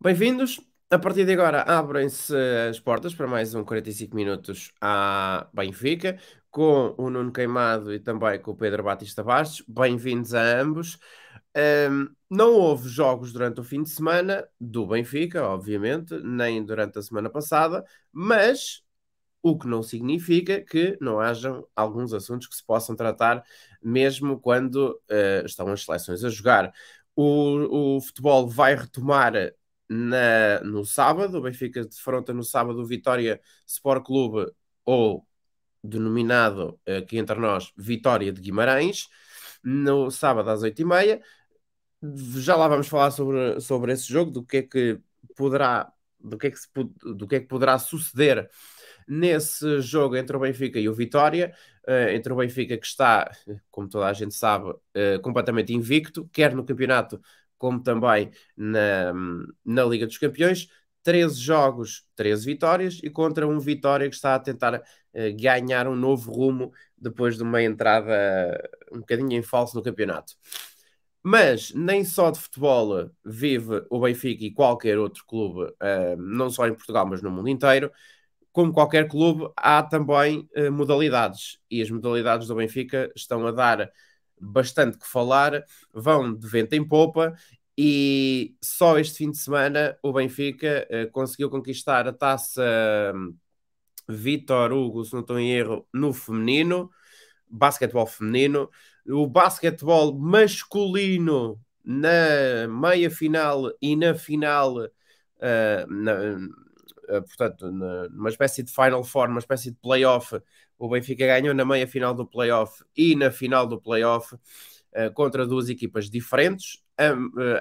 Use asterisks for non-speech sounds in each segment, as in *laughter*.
Bem-vindos. A partir de agora abrem-se as portas para mais um 45 minutos a Benfica, com o Nuno Queimado e também com o Pedro Batista Bastos. Bem-vindos a ambos. Um, não houve jogos durante o fim de semana do Benfica, obviamente, nem durante a semana passada, mas o que não significa que não hajam alguns assuntos que se possam tratar, mesmo quando uh, estão as seleções a jogar. O, o futebol vai retomar na, no sábado. O Benfica defronta no sábado o Vitória Sport Clube, ou denominado eh, aqui entre nós Vitória de Guimarães, no sábado às 8h30. Já lá vamos falar sobre, sobre esse jogo, do que é que poderá, do que é que, se, do que, é que poderá suceder nesse jogo entre o Benfica e o Vitória, eh, entre o Benfica que está, eh, como toda a gente sabe, completamente invicto, quer no campeonato como também na, na Liga dos Campeões. 13 jogos, 13 vitórias e contra um Vitória que está a tentar uh, ganhar um novo rumo depois de uma entrada eh, um bocadinho em falso no campeonato. Mas nem só de futebol vive o Benfica e qualquer outro clube, uh, não só em Portugal, mas no mundo inteiro. Como qualquer clube, há também uh, modalidades e as modalidades do Benfica estão a dar bastante que falar, vão de vento em popa e só este fim de semana o Benfica uh, conseguiu conquistar a taça hum, Vitor Hugo, se não estou em erro, no feminino, basquetebol feminino, o basquetebol masculino na meia final e na final, uh, na, uh, portanto, numa espécie de final four, uma espécie de playoff, o Benfica ganhou na meia final do playoff e na final do playoff eh, contra duas equipas diferentes. Eh,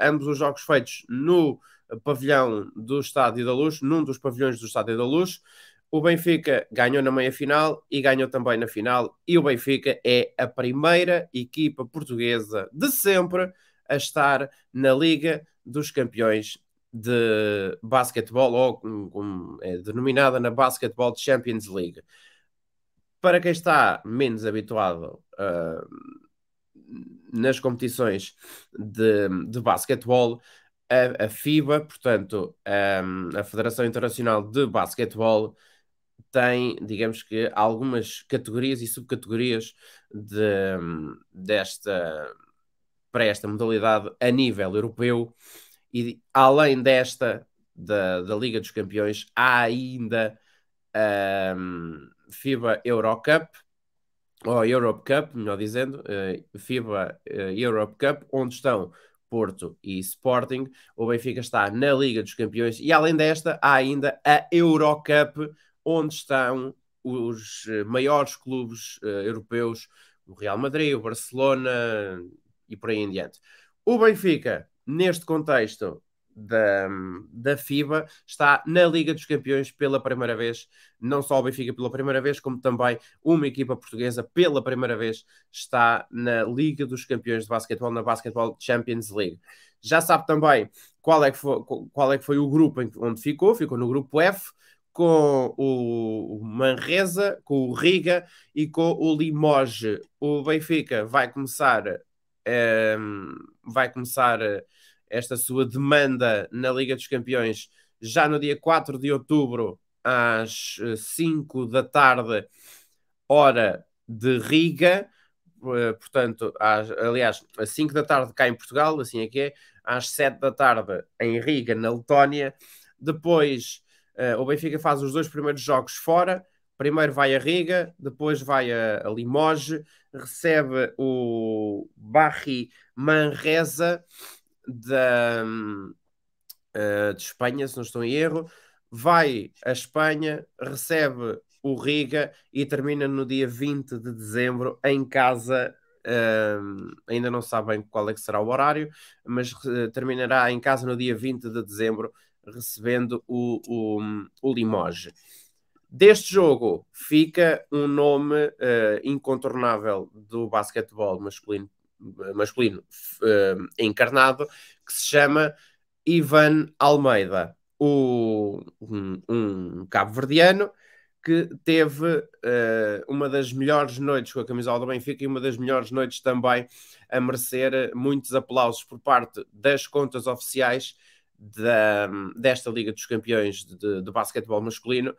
ambos os jogos feitos no pavilhão do Estádio da Luz, num dos pavilhões do Estádio da Luz. O Benfica ganhou na meia final e ganhou também na final. E o Benfica é a primeira equipa portuguesa de sempre a estar na Liga dos Campeões de Basquetebol, ou como é denominada na Basketball Champions League. Para quem está menos habituado uh, nas competições de, de basquetebol, a, a FIBA, portanto, um, ah, a Federação Internacional de Basquetebol, tem, digamos que, algumas categorias e subcategorias de, desta, para esta modalidade a nível europeu. E além desta, da, da Liga dos Campeões, há ainda um, ah, FIBA Eurocup, ou Europe Cup, melhor dizendo, eh, FIBA eh, Europe Cup, onde estão Porto e Sporting. O Benfica está na Liga dos Campeões e, além desta, há ainda a Eurocup, onde estão os eh, maiores clubes europeus, o Real Madrid, o Barcelona e por aí em diante. O Benfica, neste contexto, da, da FIBA está na Liga dos Campeões pela primeira vez. Não só o Benfica pela primeira vez, como também uma equipa portuguesa pela primeira vez está na Liga dos Campeões de Basquetebol, na Basketball Champions League. Já sabe também qual é que foi, qual é que foi o grupo onde ficou. Ficou no grupo F, com o Manresa, com o Riga e com o Limoges. O Benfica vai começar. Um, ehm, vai começar esta sua demanda na Liga dos Campeões já no dia 4 de outubro, às 5 eh, da tarde, hora de Riga. Eh, portanto, às, aliás, às 5 da tarde cá em Portugal, assim é que é, às 7 da tarde em Riga, na Letónia. Depois eh, o Benfica faz os dois primeiros jogos fora. Primeiro vai a Riga, depois vai a, Limoges, recebe o Barri Manresa da, uh, de Espanha, se não estou em erro. Vai à Espanha, recebe o Riga e termina no dia 20 de dezembro em casa. Eh, ainda não sabem qual é que será o horário, mas uh, terminará em casa no dia 20 de dezembro, recebendo o, o, o Limoges. Deste jogo fica um nome uh, incontornável do basquetebol masculino masculino uh, encarnado, que se chama Ivan Almeida, o, um, um cabo-verdiano que teve uh, uma das melhores noites com a camisola do Benfica e uma das melhores noites também a merecer eh, muitos aplausos por parte das contas oficiais da, desta Liga dos Campeões de, de basquetebol masculino.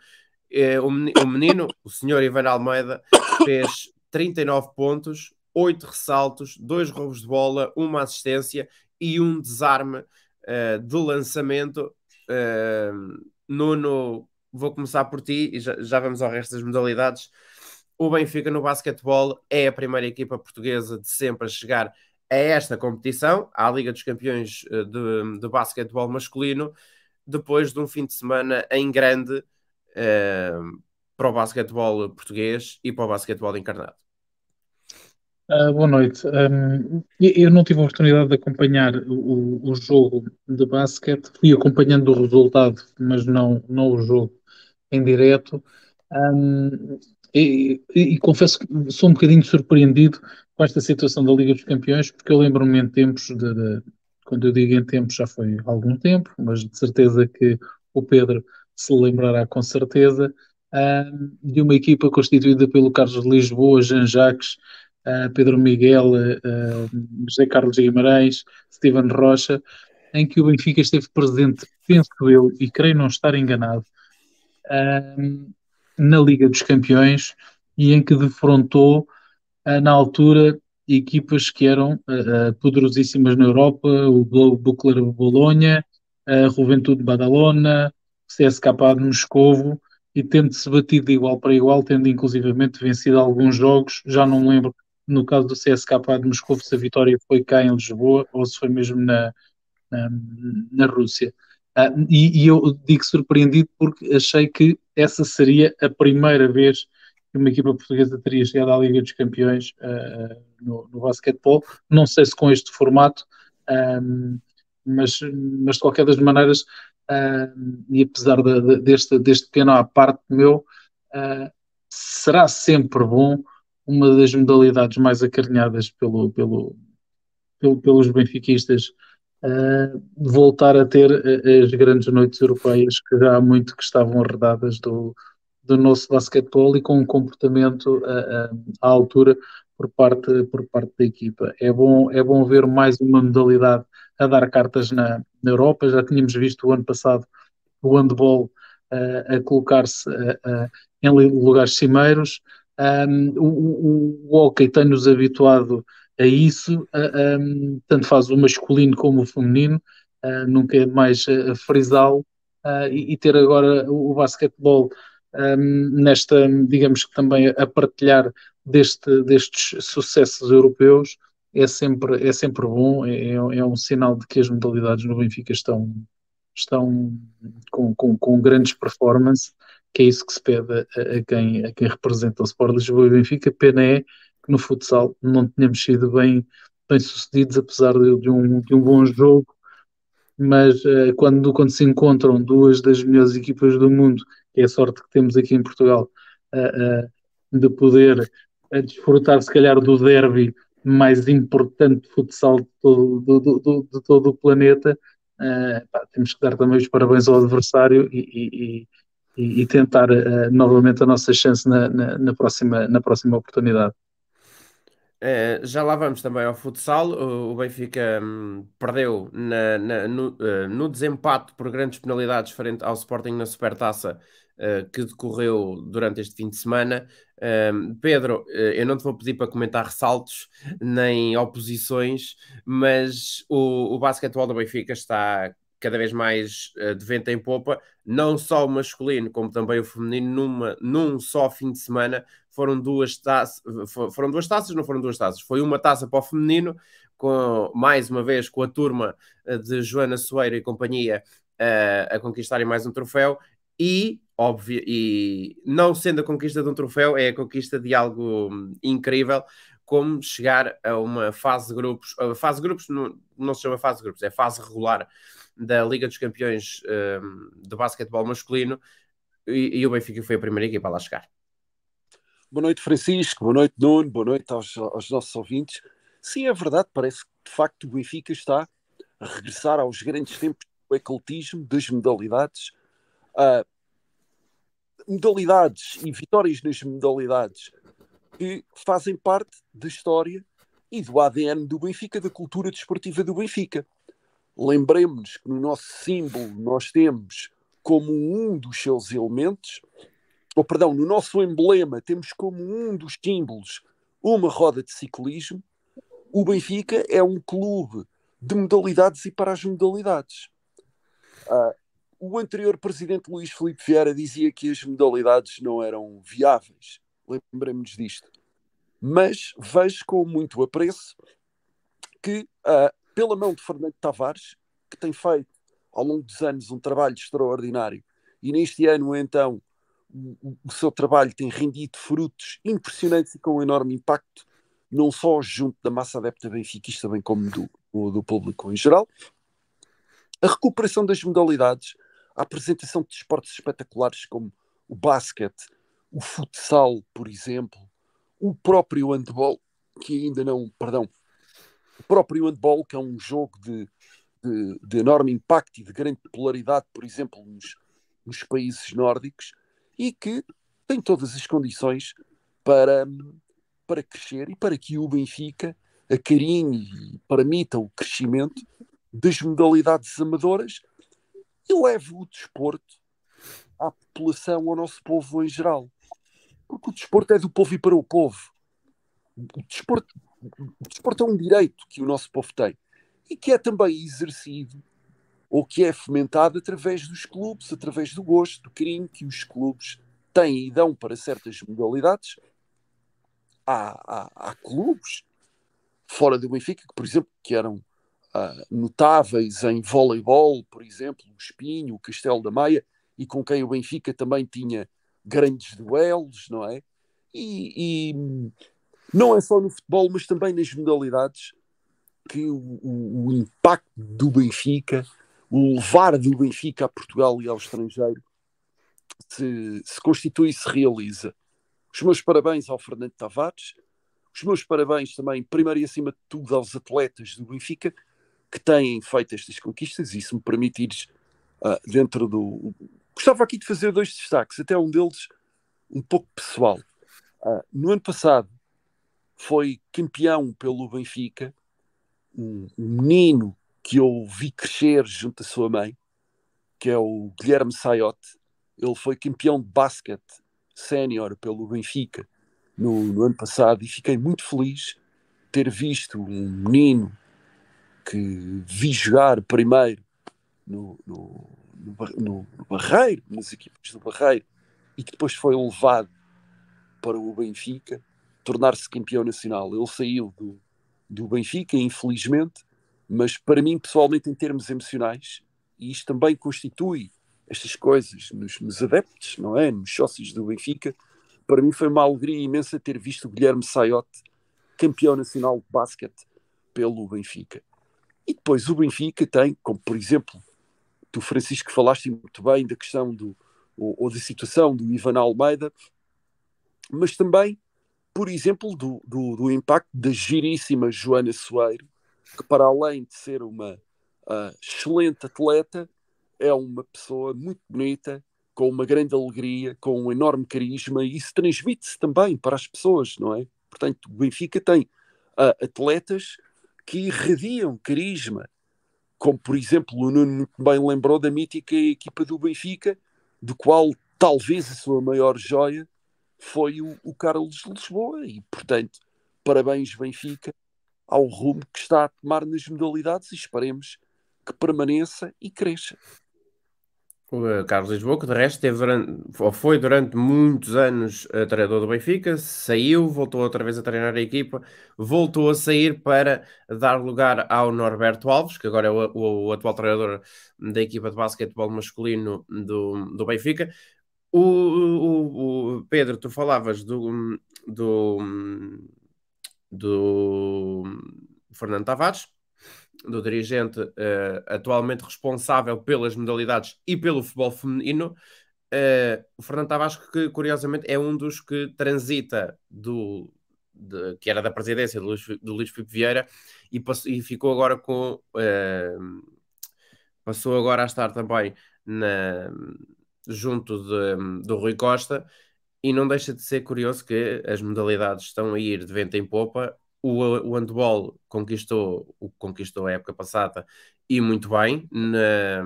o menino, o senhor Ivan Almeida, fez 39 pontos, oito ressaltos, dois roubos de bola, uma assistência e um desarme uh, de lançamento. Uh, Nuno, vou começar por ti e já, já vamos ao resto das modalidades. O Benfica no basquetebol é a primeira equipa portuguesa de sempre a chegar a esta competição, à Liga dos Campeões eh, de, de basquetebol masculino, depois de um fim de semana em grande uh, para o basquetebol português e para o basquetebol encarnado. Uh, boa noite. Um, eu não tive a oportunidade de acompanhar o, o, jogo de basquete, fui acompanhando o resultado, mas não, não o jogo em direto. Um, e, e, confesso que sou um bocadinho surpreendido com esta situação da Liga dos Campeões, porque eu lembro-me em tempos de, de, Quando eu digo em tempos, já foi algum tempo, mas de certeza que o Pedro se lembrará com certeza, um, de uma equipa constituída pelo Carlos de Lisboa, Jean Jacques eh, Pedro Miguel, eh, José Carlos Guimarães, Steven Rocha, em que o Benfica esteve presente, penso eu, e creio não estar enganado, eh, na Liga dos Campeões e em que defrontou, na altura, equipas que eram poderosíssimas na Europa, o Bucler Bolonha, a Juventude Badalona, o CSKA de Moscovo, e tendo-se batido de igual para igual, tendo inclusivamente vencido alguns jogos, já não me lembro no caso do CSK de Moscou, se a vitória foi cá em Lisboa ou se foi mesmo na, na, na Rússia. Ah, e, e, eu digo surpreendido porque achei que essa seria a primeira vez que uma equipa portuguesa teria chegado à Liga dos Campeões ah, no, no basquetebol. Não sei se com este formato, mas, mas de qualquer das maneiras, e apesar de, de, deste, deste pequeno à parte meu, ah, será sempre bom uma das modalidades mais acarinhadas pelo, pelo, pelo pelos benfiquistas, uh, voltar a ter as grandes noites europeias que já há muito que estavam arredadas do, do nosso basquetebol e com um comportamento uh, uh, à altura por parte, por parte da equipa. É bom, é bom ver mais uma modalidade a dar cartas na, na Europa. Já tínhamos visto o ano passado o handball uh, a colocar-se em lugares cimeiros. Um, o, o, o hockey tem-nos habituado a isso, uh, um, tanto faz o masculino como o feminino, uh, nunca é demais uh, frisá-lo, ah, e, e, ter agora o, o basquetebol um, nesta, digamos que também a partilhar deste, destes sucessos europeus, é sempre, é sempre bom, é, é, é um sinal de que as modalidades no Benfica estão, estão com, com, com grandes performances que é isso que se pede a, a, quem, a quem representa o Sport Lisboa e Benfica. Pena é que no futsal não tenhamos sido bem, bem sucedidos, apesar de, de, um, de um bom jogo, mas uh, quando, quando se encontram duas das melhores equipas do mundo, que é a sorte que temos aqui em Portugal, uh, uh, de poder desfrutar se calhar do derby mais importante de futsal de todo, do, do, de todo o planeta, pá, temos que dar também os parabéns ao adversário e, e e, e tentar uh, novamente a nossa chance na, na, na, próxima, na próxima oportunidade. É, já lá vamos também ao futsal. O, o Benfica hum, perdeu na, na, no, uh, no, desempate por grandes penalidades frente ao Sporting na Supertaça uh, que decorreu durante este fim de semana. Hum, Pedro, eu não te vou pedir para comentar ressaltos nem oposições, mas o, o basquetebol do Benfica está cada vez mais uh, de vento em popa, não só o masculino como também o feminino, numa, num só fim de semana. Foram duas, taças, foram duas taças, não foram duas taças, foi uma taça para o feminino, com, mais uma vez com a turma eh, de Joana Soeira e companhia uh, a conquistarem mais um troféu, e, óbvio, e não sendo a conquista de um troféu, é a conquista de algo hum, incrível, como chegar a uma fase de grupos. A fase de grupos não, não se chama fase de grupos, é fase regular da Liga dos Campeões um, de basquetebol masculino e, e, o Benfica foi a primeira equipa a lá chegar. Boa noite, Francisco. Boa noite, Nuno. Boa noite aos, aos nossos ouvintes. Sim, é verdade. Parece que, de facto, o Benfica está a regressar aos grandes tempos do ecletismo, das modalidades. Uh, modalidades e vitórias nas modalidades que fazem parte da história e do ADN do Benfica, da cultura desportiva do Benfica. Lembremos-nos que no nosso símbolo nós temos como um dos seus elementos, ou perdão, no nosso emblema temos como um dos símbolos uma roda de ciclismo. O Benfica é um clube de modalidades e para as modalidades. Ah, o anterior presidente Luís Filipe Vieira dizia que as modalidades não eram viáveis. Lembremos disto. Mas vejo com muito apreço que a ah, pela mão de Fernando Tavares, que tem feito ao longo dos anos um trabalho extraordinário. E neste ano, então, o, o seu trabalho tem rendido frutos impressionantes e com um enorme impacto, não só junto da massa adepta benfiquista, bem como do, do público em geral. A recuperação das modalidades, a apresentação de esportes espetaculares como o basquete, o futsal, por exemplo, o próprio handball, que ainda não, perdão, o próprio handball, que é um jogo de, de, de enorme impacto e de grande popularidade, por exemplo, nos, nos países nórdicos, e que tem todas as condições para, para crescer e para que o Benfica acarinhe e permita o crescimento das modalidades amadoras e leve o desporto à população, ao nosso povo em geral. Porque o desporto é do povo e para o povo. O desporto o desporto é um direito que o nosso povo tem e que é também exercido ou que é fomentado através dos clubes, através do gosto, do carinho que os clubes têm e dão para certas modalidades. Há, há, há clubes fora do Benfica que, por exemplo, que eram uh, notáveis em voleibol, por exemplo, o Espinho, o Castelo da Maia, e com quem o Benfica também tinha grandes duelos, não é? E, e, não é só no futebol, mas também nas modalidades que o, o, o impacto do Benfica, o levar do Benfica a Portugal e ao estrangeiro se, se constitui e se realiza. Os meus parabéns ao Fernando Tavares, os meus parabéns também, primeiro e acima de tudo, aos atletas do Benfica que têm feito estas conquistas e, se me permitires, uh, dentro do. Gostava aqui de fazer dois destaques, até um deles um pouco pessoal. Uh, no ano passado, foi campeão pelo Benfica, um, menino que eu vi crescer junto à sua mãe, que é o Guilherme Sayote. Ele foi campeão de basquete sénior pelo Benfica no, no, ano passado e fiquei muito feliz ter visto um menino que vi jogar primeiro no, no, no, no Barreiro, nas equipas do Barreiro, e que depois foi levado para o Benfica tornar-se campeão nacional. Ele saiu do, do Benfica, infelizmente, mas para mim, pessoalmente, em termos emocionais, e isto também constitui estas coisas nos, nos adeptos, não é? Nos sócios do Benfica, para mim foi uma alegria imensa ter visto o Guilherme Saiote campeão nacional de basquete pelo Benfica. E depois o Benfica tem, como por exemplo, tu Francisco falaste muito bem da questão do, ou, ou da situação do Ivan Almeida, mas também por exemplo, do, do, do, impacto da giríssima Joana Soeiro, que para além de ser uma uh, excelente atleta, é uma pessoa muito bonita, com uma grande alegria, com um enorme carisma, e isso transmite-se também para as pessoas, não é? Portanto, o Benfica tem uh, atletas que irradiam carisma, como por exemplo o Nuno muito bem lembrou da mítica equipa do Benfica, do qual talvez a sua maior joia foi o, o Carlos de Lisboa e, portanto, parabéns Benfica ao rumo que está a tomar nas modalidades e esperemos que permaneça e cresça. O eh, Carlos Lisboa, que de resto teve foi durante muitos anos eh, treinador do Benfica, saiu, voltou outra vez a treinar a equipa, voltou a sair para dar lugar ao Norberto Alves, que agora é o, o, o atual treinador da equipa de basquetebol masculino do, do Benfica. O, o, o, Pedro, tu falavas do, hum, do, hum, do Fernando Tavares, do dirigente uh, atualmente responsável pelas modalidades e pelo futebol feminino. Uh, o Fernando Tavares, que curiosamente é um dos que transita do, de, que era da presidência do Luís, do Luís Filipe Vieira e, passou, e, ficou agora com uh, passou agora a estar também na, junto de, do Rui Costa, e não deixa de ser curioso que as modalidades estão a ir de vento em popa. O, o handball conquistou o que conquistou a época passada e muito bem na,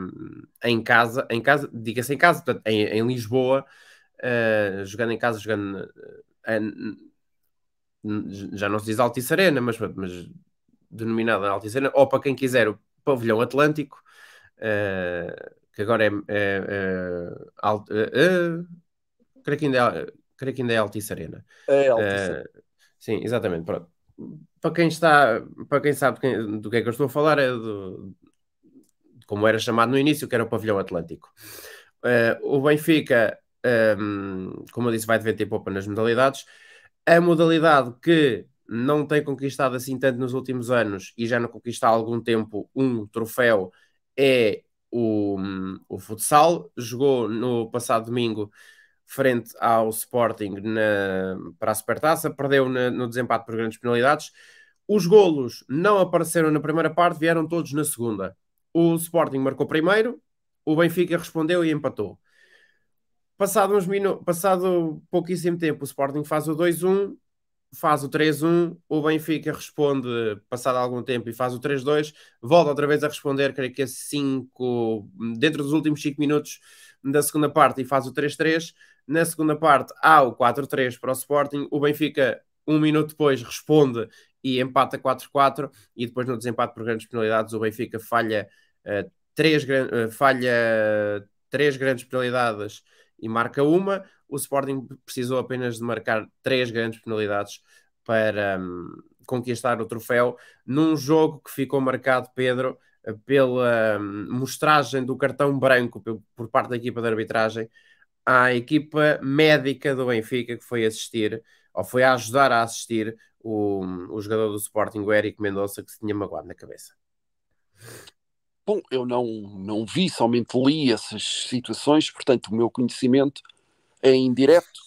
em casa, em casa, diga-se em casa, portanto, em, em Lisboa, uh, jogando em casa, jogando uh, já não se diz Altice Arena, mas, mas denominada Altice Arena, ou para quem quiser, o Pavilhão Atlântico. Uh, que agora é. é, creio, que ainda é creio que ainda é Altice Arena. É, é Altice. É eh, sim, exatamente. Pronto. Para quem está, para quem sabe do que é que eu estou a falar, é do, como era chamado no início, que era o Pavilhão Atlântico. Uh, o Benfica, um, ehm, como eu disse, vai de vento poupa nas modalidades. A modalidade que não tem conquistado assim tanto nos últimos anos e já não conquista há algum tempo um troféu é o, o futsal, jogou no passado domingo frente ao Sporting na, para a Supertaça, perdeu na, no desempate por grandes penalidades. Os golos não apareceram na primeira parte, vieram todos na segunda. O Sporting marcou primeiro, o Benfica respondeu e empatou. Passado, uns minu passado pouquíssimo tempo, o Sporting faz o 2-1 faz o 3-1, o Benfica responde passado algum tempo e faz o 3-2, volta outra vez a responder, creio que é 5, dentro dos últimos 5 minutos da segunda parte e faz o 3-3. Na segunda parte há o 4-3 para o Sporting, o Benfica um minuto depois responde e empata 4-4 e depois no desempate por grandes penalidades o Benfica falha uh, três, uh, falha três grandes penalidades e marca uma o Sporting precisou apenas de marcar três grandes penalidades para um, conquistar o troféu, num jogo que ficou marcado, Pedro, pela um, mostragem do cartão branco por parte da equipa de arbitragem à equipa médica do Benfica que foi assistir, ou foi ajudar a assistir o, hum, o jogador do Sporting, o Eric Mendonça, que se tinha magoado na cabeça. Bom, eu não, não vi, somente li essas situações, portanto, o meu conhecimento é indireto,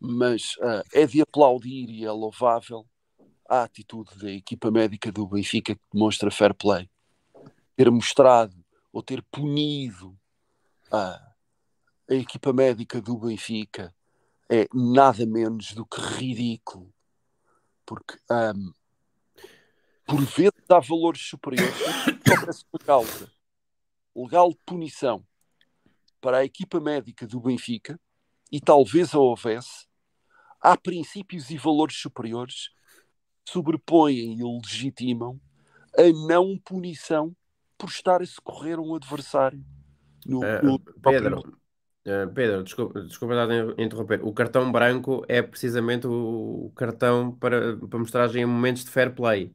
mas uh, é de aplaudir e é louvável a atitude da equipa médica do Benfica que demonstra fair play. Ter mostrado ou ter punido a, ah, a equipa médica do Benfica é nada menos do que ridículo. Porque um, ah, por vezes há valores superiores, causa legal, legal punição para a equipa médica do Benfica e talvez a houvesse, há princípios e valores superiores que sobrepõem e legitimam a não punição por estar a socorrer um adversário. No, eh, no Pedro, uh, Pedro, desculpa, desculpa interromper. O cartão branco é precisamente o, cartão para, para mostragem em momentos de fair play.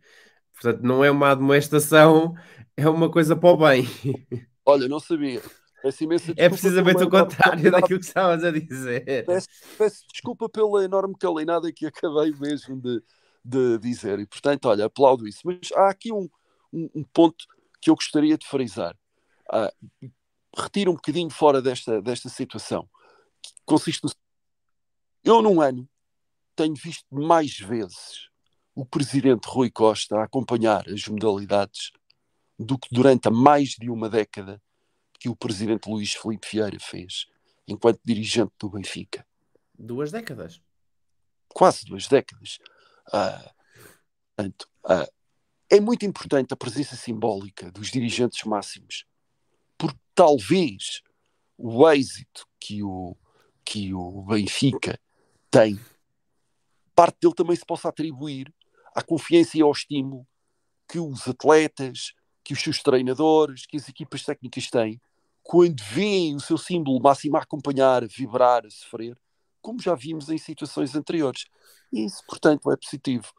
Portanto, não é uma admoestação, *laughs* é uma coisa para o bem. Olha, não sabia. Peço imensa é desculpa. É precisamente o contrário daquilo que estavas a dizer. Peço, peço, desculpa pela enorme calinada que acabei mesmo de, de dizer. E, portanto, olha, aplaudo isso. Mas há aqui um, um, um ponto que eu gostaria de frisar. Ah, retiro um bocadinho fora desta, desta situação. Que consiste no. Eu, num ano, tenho visto mais vezes o presidente Rui Costa a acompanhar as modalidades do que durante a mais de uma década que o presidente Luís Felipe Vieira fez enquanto dirigente do Benfica. Duas décadas. Quase duas décadas. Ah, portanto, ah, é muito importante a presença simbólica dos dirigentes máximos, porque talvez o êxito que o, que o Benfica tem, parte dele também se possa atribuir à confiança e ao estímulo que os atletas, que os seus treinadores, que as equipas técnicas têm, quando veem o seu símbolo máximo a acompanhar, a vibrar, a sofrer, como já vimos em situações anteriores. isso, portanto, é positivo.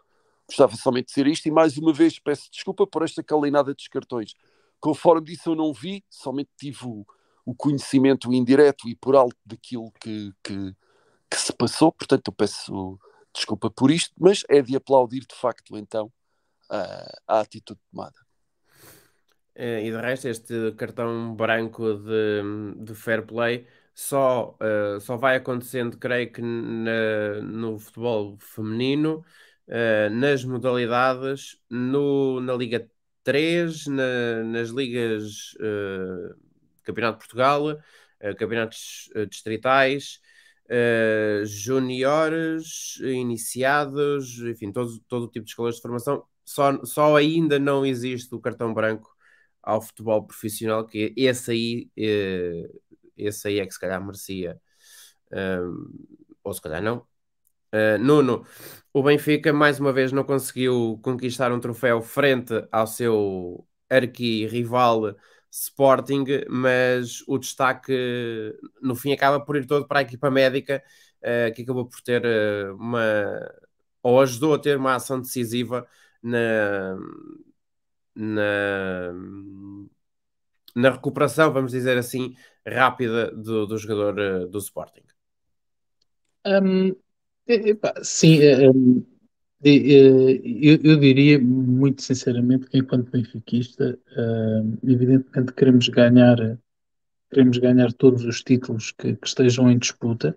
Gostava somente de dizer isto e, mais uma vez, peço desculpa por esta calinada dos cartões. Conforme disse, eu não vi, somente tive o, o conhecimento indireto e por alto daquilo que, que, que se passou, portanto, eu peço desculpa por isto, mas é de aplaudir, de facto, então, a, a atitude tomada. Eh, e de resto, este cartão branco de, de fair play só, uh, só vai acontecendo, creio que na, no futebol feminino, uh, nas modalidades, no, na Liga 3, na, nas ligas uh, Campeonato de Portugal, campeonatos distritais, juniores, iniciados, enfim, todo, todo o tipo de escolas de formação. Só, só ainda não existe o cartão branco ao futebol profissional, que é esse aí, eh, esse aí é que se calhar merecia, eh, ou se calhar não. Eh, Nuno, o Benfica mais uma vez não conseguiu conquistar um troféu frente ao seu arqui-rival Sporting, mas o destaque no fim acaba por ir todo para a equipa médica, que acabou por ter uma, ou ajudou a ter uma ação decisiva na, na, na recuperação, vamos dizer assim, rápida do, do jogador eh, do Sporting? Um, epa, sim, eh, um, eh, eu, eu, diria muito sinceramente que enquanto benfiquista, hum, evidentemente queremos ganhar queremos ganhar todos os títulos que, que estejam em disputa.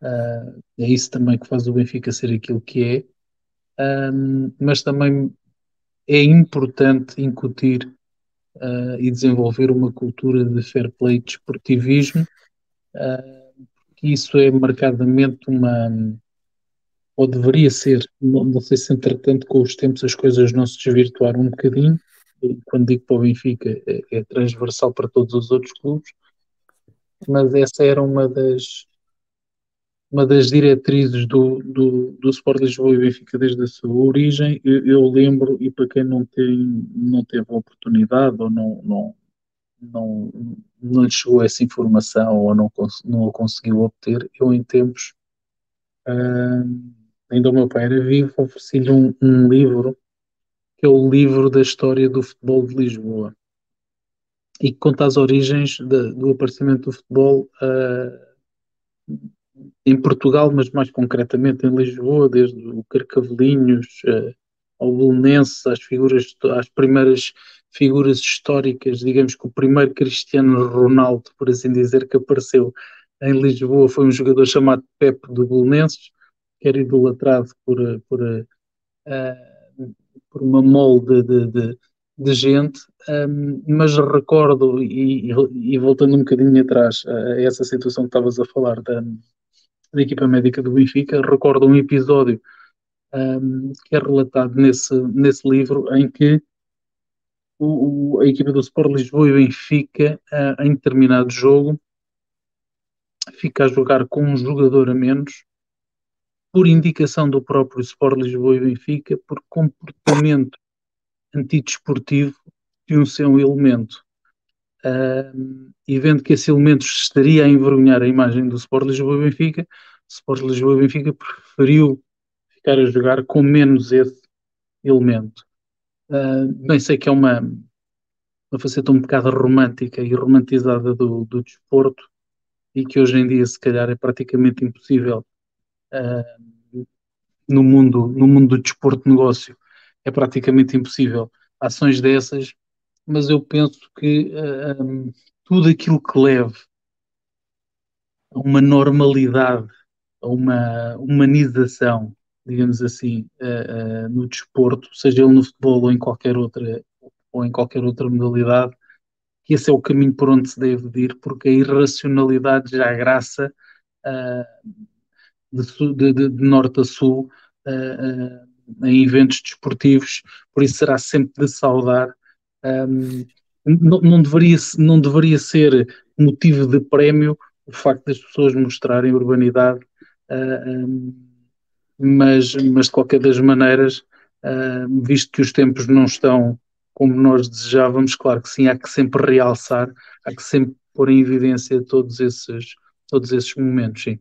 Uh, é isso também que faz o Benfica ser aquilo que é. Um, mas também é importante incutir uh, e desenvolver uma cultura de fair play de esportivismo, ah, porque isso é marcadamente uma. Ou deveria ser, não, não sei se entretanto com os tempos as coisas não se desvirtuaram um bocadinho, quando digo para o Benfica, é, é transversal para todos os outros clubes, mas essa era uma das, uma das diretrizes do, do, do Sport Lisboa e Benfica desde a sua origem, eu, eu, lembro, e para quem não, tem, não teve a oportunidade ou não, não, não, não lhe chegou essa informação ou não, não a conseguiu obter, eu em tempos, uh, ainda o meu pai era vivo, ofereci-lhe um, um livro, que é o livro da história do futebol de Lisboa, e que conta as origens de, do aparecimento do futebol... Uh, em Portugal, mas mais concretamente em Lisboa, desde o Carcavelinhos uh, ao Belenense, às, figuras, às primeiras figuras históricas, digamos que o primeiro Cristiano Ronaldo, por assim dizer, que apareceu em Lisboa foi um jogador chamado Pepe do Belenenses, que era idolatrado por, eh, por, uh, por uma molde de, de, de gente, um, mas recordo, e, e, voltando um bocadinho atrás a essa situação que estavas a falar da, da equipa médica do Benfica, recorda um episódio um, que é relatado nesse, nesse livro em que o, o, a equipa do Sport Lisboa e Benfica, uh, em determinado jogo, fica a jogar com um jogador a menos, por indicação do próprio Sport Lisboa e Benfica, por comportamento antidesportivo de um seu elemento. Uh, e vendo que esse elemento estaria a envergonhar a imagem do Sport Lisboa e Benfica, o Sport Lisboa e Benfica preferiu ficar a jogar com menos esse elemento. Uh, bem, sei que é uma, uma faceta um bocado romântica e romantizada do, do desporto e que hoje em dia, se calhar, é praticamente impossível uh, no, mundo, no mundo do desporto-negócio, é praticamente impossível ações dessas mas eu penso que um, eh, tudo aquilo que leve a uma normalidade, a uma humanização, digamos assim, uh, uh, no desporto, seja ele no futebol ou em qualquer outra ou em qualquer outra modalidade, que esse é o caminho por onde se deve ir, porque a irracionalidade já é graça uh, de, de, de, de, norte a sul em eventos desportivos, por isso será sempre de saudar um, não, não, deveria, não deveria ser motivo de prémio o facto das pessoas mostrarem urbanidade, uh, ah, um, mas, mas de qualquer das maneiras, uh, visto que os tempos não estão como nós desejávamos, claro que sim, há que sempre realçar, há que sempre pôr em evidência todos esses, todos esses momentos, sim.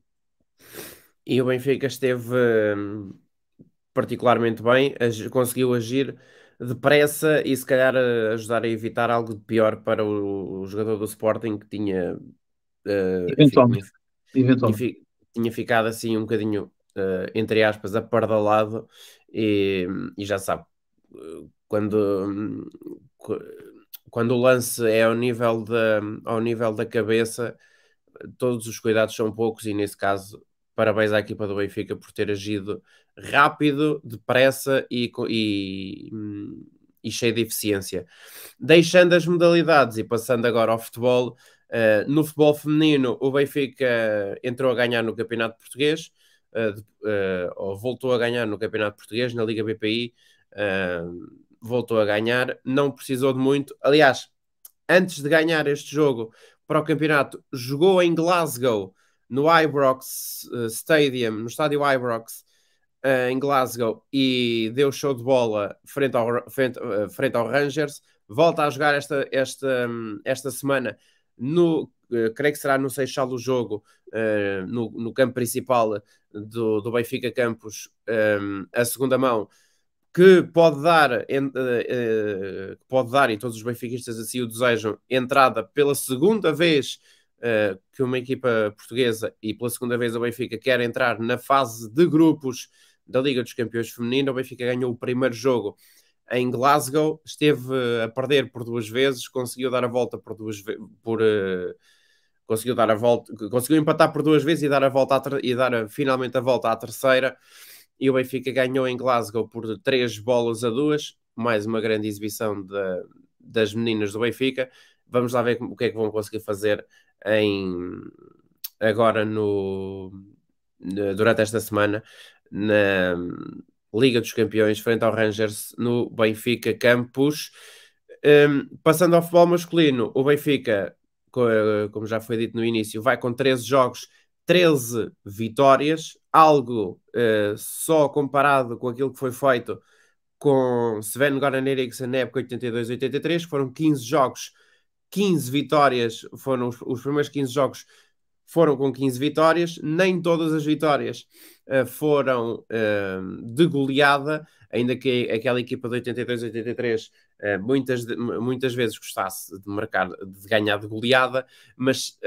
E o Benfica esteve particularmente bem, conseguiu agir depressa e se calhar ajudar a evitar algo de pior para o, o jogador do Sporting que tinha uh, eh, eventualmente, enfim, eventualmente. Tinha, tinha, ficado assim um bocadinho uh, entre aspas apardalado e, e já sabe quando quando o lance é ao nível da ao nível da cabeça todos os cuidados são poucos e nesse caso parabéns à equipa do Benfica por ter agido rápido, depressa e, e, hum, e cheio de eficiência. Deixando as modalidades e passando agora ao futebol, uh, no futebol feminino, o Benfica eh, entrou a ganhar no Campeonato Português, uh, uh, ou voltou a ganhar no Campeonato Português, na Liga BPI, voltou a ganhar, não precisou de muito. Aliás, antes de ganhar este jogo para o campeonato, jogou em Glasgow, no Ibrox Stadium, no estádio Ibrox, uh, em Glasgow e deu show de bola frente ao, frente, uh, frente ao Rangers. Volta a jogar esta, esta, um, esta semana no uh, creio que será no Seixal do jogo, uh, no, no, campo principal do, do Benfica Campos, um, a segunda mão, que pode dar, uh, pode dar, e todos os benfiquistas assim o desejam, entrada pela segunda vez que uma equipa portuguesa e pela segunda vez o Benfica quer entrar na fase de grupos da Liga dos Campeões Feminino. O Benfica ganhou o primeiro jogo em Glasgow, esteve a perder por duas vezes, conseguiu dar a volta por duas por eh, conseguiu dar a volta, conseguiu empatar por duas vezes e dar a volta e dar a, finalmente a volta à terceira. E o Benfica ganhou em Glasgow por três bolas a duas, mais uma grande exibição de, das meninas do Benfica. Vamos lá ver o que é que vão conseguir fazer em agora no durante esta semana na Liga dos Campeões, frente ao Rangers no Benfica Campos. Um, passando ao futebol masculino, o Benfica, como já foi dito no início, vai com 13 jogos, 13 vitórias, algo uh, só comparado com aquilo que foi feito com Sven Goran Eriksson na época 82-83, foram 15 jogos, 15 vitórias, foram os, os primeiros 15 jogos foram com 15 vitórias, nem todas as vitórias uh, foram uh, de goleada, ainda que aquela equipa de 82-83 uh, eh, muitas, muitas vezes gostasse de marcar, de ganhar de goleada, mas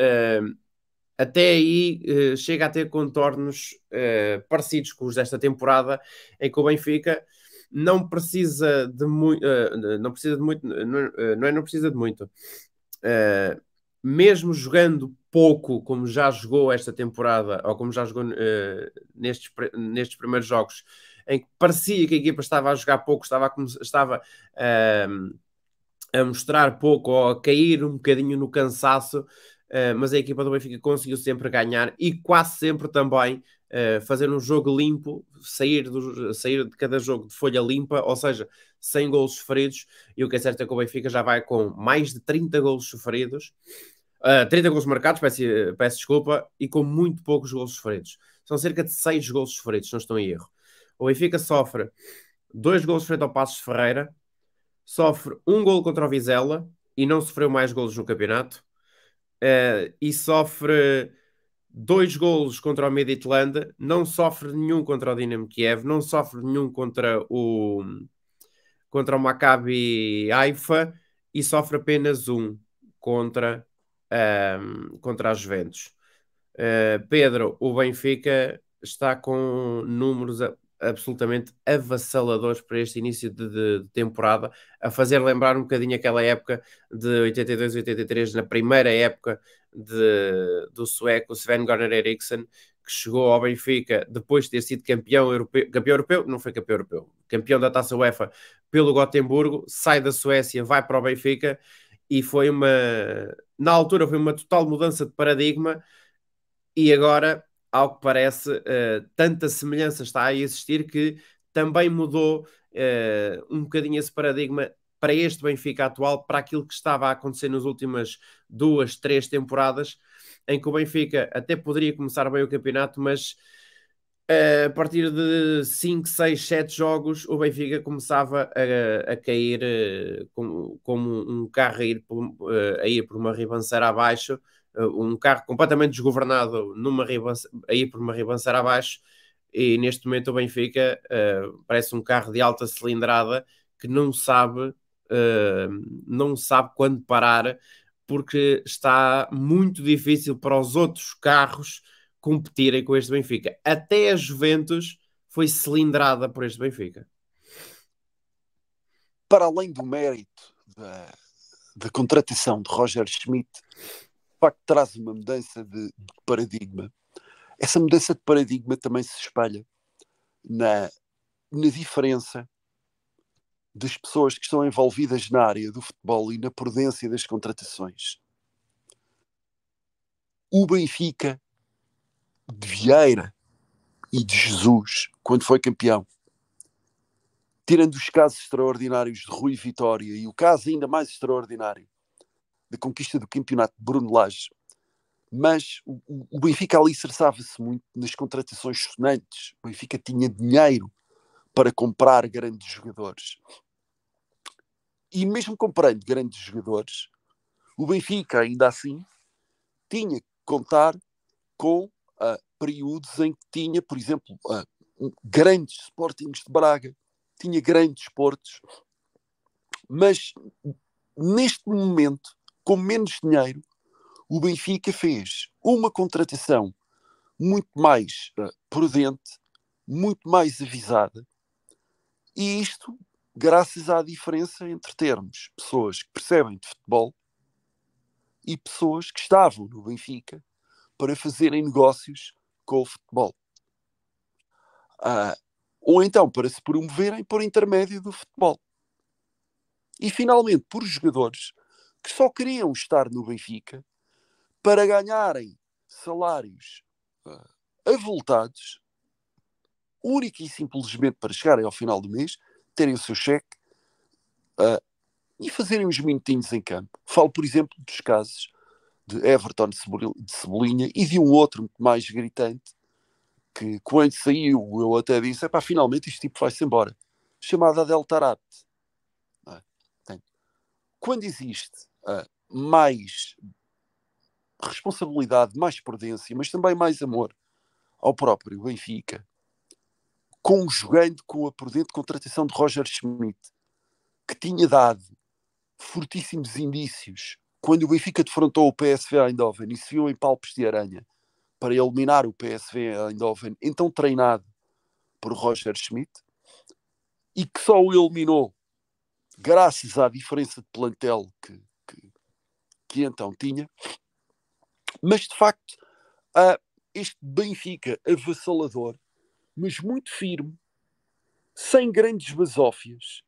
até aí chega a ter contornos parecidos com os desta temporada, em que o Benfica não precisa de muito, não precisa de muito, não, não, é não precisa de muito mesmo jogando pouco, como já jogou esta temporada, ou como já jogou uh, nestes, nestes primeiros jogos, em que parecia que a equipa estava a jogar pouco, estava a, estava, uh, a mostrar pouco, ou a cair um bocadinho no cansaço, uh, mas a equipa do Benfica conseguiu sempre ganhar e quase sempre também eh, fazer um jogo limpo, sair, do, sair de cada jogo de folha limpa, ou seja, sem gols sofridos, e o que é certo é que o Benfica já vai com mais de 30 gols sofridos, uh, 30 gols marcados, peço, peço, desculpa, e com muito poucos gols sofridos. São cerca de 6 gols sofridos, não estou em erro. O Benfica sofre 2 gols frente ao Passos Ferreira, sofre um gol contra o Vizela e não sofreu mais gols no campeonato, uh, e sofre dois golos contra o Midtjylland, não sofre nenhum contra o Dinamo Kiev, não sofre nenhum contra o contra o Maccabi Haifa e sofre apenas um contra um, contra as Juventus. Uh, Pedro, o Benfica está com números absolutamente avassaladores para este início de, de, temporada, a fazer lembrar um bocadinho aquela época de 82, 83, na primeira época de, do sueco Sven Goran Eriksson, que chegou ao Benfica depois de ter sido campeão europeu, campeão europeu, não foi campeão europeu, campeão da Taça UEFA pelo Gotemburgo, sai da Suécia, vai para o Benfica e foi uma, na altura foi uma total mudança de paradigma e agora ao que parece, uh, tanta semelhança está a existir que também mudou uh, um bocadinho esse paradigma para este Benfica atual, para aquilo que estava a acontecer nas últimas duas, três temporadas, em que o Benfica até poderia começar bem o campeonato, mas a partir de 5, 6, 7 jogos, o Benfica começava a, a cair eh, como, como, um carro a ir, por, eh, a ir por uma ribanceira abaixo, eh, um carro completamente desgovernado numa a ir por uma ribanceira abaixo, e neste momento o Benfica uh, parece um carro de alta cilindrada que não sabe, uh, não sabe quando parar, porque está muito difícil para os outros carros competirem com este Benfica. Até a Juventus foi cilindrada por este Benfica. Para além do mérito da, da contratação de Roger Schmidt, de facto traz uma mudança de, de paradigma. Essa mudança de paradigma também se espalha na, na diferença das pessoas que estão envolvidas na área do futebol e na prudência das contratações. O Benfica de Vieira e de Jesus quando foi campeão. Tirando os casos extraordinários de Rui Vitória e o caso ainda mais extraordinário da conquista do campeonato de Bruno Lage, mas o, o Benfica ali se muito nas contratações sonantes. O Benfica tinha dinheiro para comprar grandes jogadores. E mesmo comprando grandes jogadores, o Benfica, ainda assim, tinha que contar com uh, períodos em que tinha, por exemplo, uh, grandes Sportings de Braga, tinha grandes esportes, mas neste momento, com menos dinheiro, o Benfica fez uma contratação muito mais uh, prudente, muito mais avisada, e isto graças à diferença entre termos pessoas que percebem de futebol e pessoas que estavam no Benfica para fazerem negócios com o futebol. Uh, ou então para se promoverem por intermédio do futebol. E finalmente por jogadores que só queriam estar no Benfica para ganharem salários uh, avultados, única e simplesmente para chegarem ao final do mês, terem o seu cheque uh, e fazerem uns minutinhos em campo. Falo, por exemplo, dos casos de Everton de Cebolinha, e de um outro mais gritante, que quando saiu eu até disse, para finalmente este tipo vai-se embora, chamada Del Tarate. É? Quando existe uh, mais responsabilidade, mais prudência, mas também mais amor ao próprio Benfica, conjugando com a prudente contratação de Roger Schmidt, que tinha dado fortíssimos indícios quando o Benfica defrontou o PSV Eindhoven e se viu em palpos de aranha para eliminar o PSV Eindhoven, então treinado por Roger Schmidt, e que só o eliminou graças à diferença de plantel que, que, que então tinha. Mas de facto, este Benfica avassalador, mas muito firme, sem grandes basófias,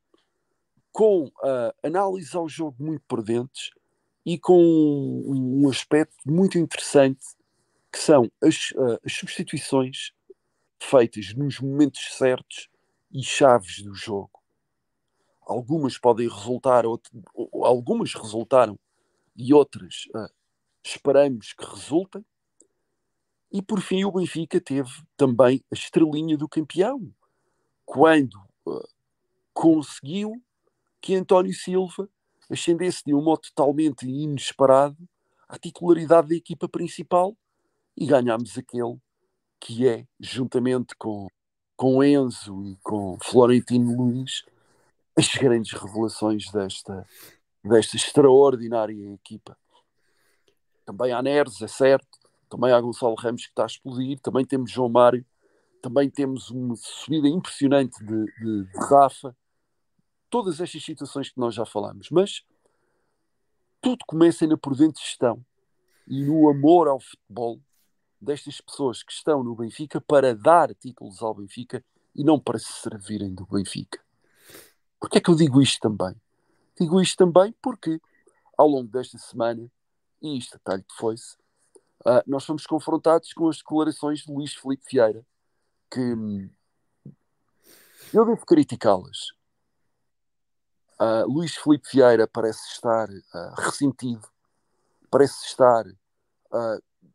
com a análise ao jogo muito prudentes e com um aspecto muito interessante que são as, ah, as substituições feitas nos momentos certos e chaves do jogo. Algumas podem resultar, ou, algumas resultaram e outras uh, esperamos que resultem. E por fim, o Benfica teve também a estrelinha do campeão, quando uh, conseguiu que António Silva ascendesse de um modo totalmente inesperado à titularidade da equipa principal e ganhámos aquele que é, juntamente com, com Enzo e com Florentino Luiz, as grandes revelações desta, desta extraordinária equipa. Também há Neres, é certo, também há Gonçalo Ramos que está a explodir, também temos João Mário, também temos uma subida impressionante de, de, de Rafa, todas estas situações que nós já falamos, mas tudo começa na prudente gestão e no amor ao futebol destas pessoas que estão no Benfica para dar títulos ao Benfica e não para se servirem do Benfica. Porquê é que eu digo isto também? Digo isto também porque ao longo desta semana, e isto atalho de foice, uh, ah, nós fomos confrontados com as declarações de Luís Felipe Vieira, que hum, eu devo criticá-las, Uh, Luís Felipe Vieira parece estar uh, ressentido, parece estar uh,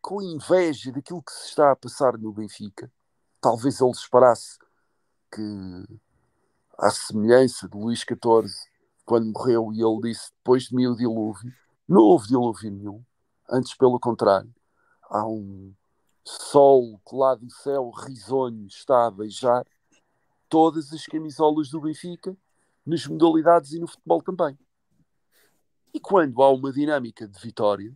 com inveja daquilo que se está a passar no Benfica. Talvez ele esperasse que, à semelhança de Luís XIV, quando morreu, e ele disse: Depois de mim o dilúvio, não houve dilúvio nenhum, antes pelo contrário, há um sol colado no céu risonho está a beijar todas as camisolas do Benfica nas modalidades e no futebol também. E quando há uma dinâmica de vitória,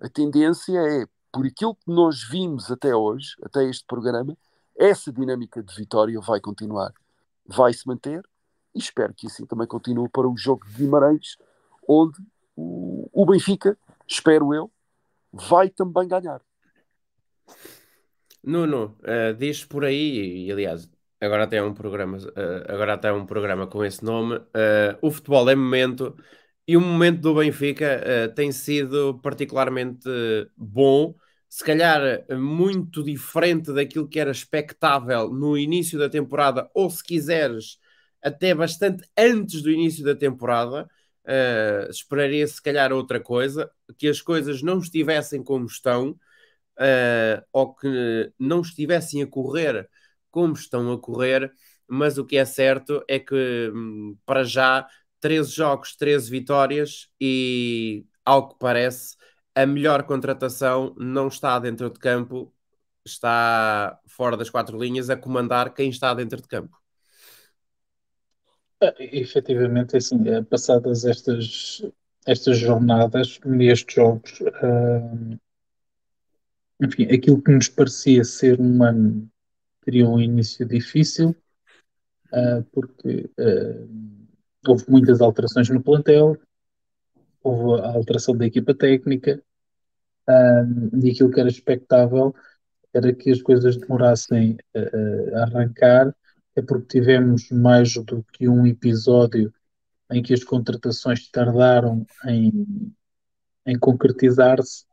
a tendência é, por aquilo que nós vimos até hoje, até este programa, essa dinâmica de vitória vai continuar, vai se manter e espero que assim também continue para o jogo de Guimarães, onde o, o Benfica, espero eu, vai também ganhar. Nuno, uh, diz por aí, e aliás, Agora até um programa, uh, agora até um programa com esse nome. Uh, o futebol é momento e o momento do Benfica uh, tem sido particularmente bom, se calhar muito diferente daquilo que era expectável no início da temporada, ou se quiseres, até bastante antes do início da temporada. esperaria se calhar outra coisa, que as coisas não estivessem como estão, ou que não estivessem a correr como estão a correr, mas o que é certo é que hum, para já 13 jogos, 13 vitórias e ao que parece a melhor contratação não está dentro de campo, está fora das quatro linhas a comandar quem está dentro de campo. É, efetivamente, assim, é, passadas estas, estas jornadas, nestes jogos, hum, enfim, aquilo que nos parecia ser uma, teria um início difícil, uh, porque uh, houve muitas alterações no plantel, houve a alteração da equipa técnica, uh, e aquilo que era expectável era que as coisas demorassem a arrancar, é porque tivemos mais do que um episódio em que as contratações tardaram em, em concretizar-se,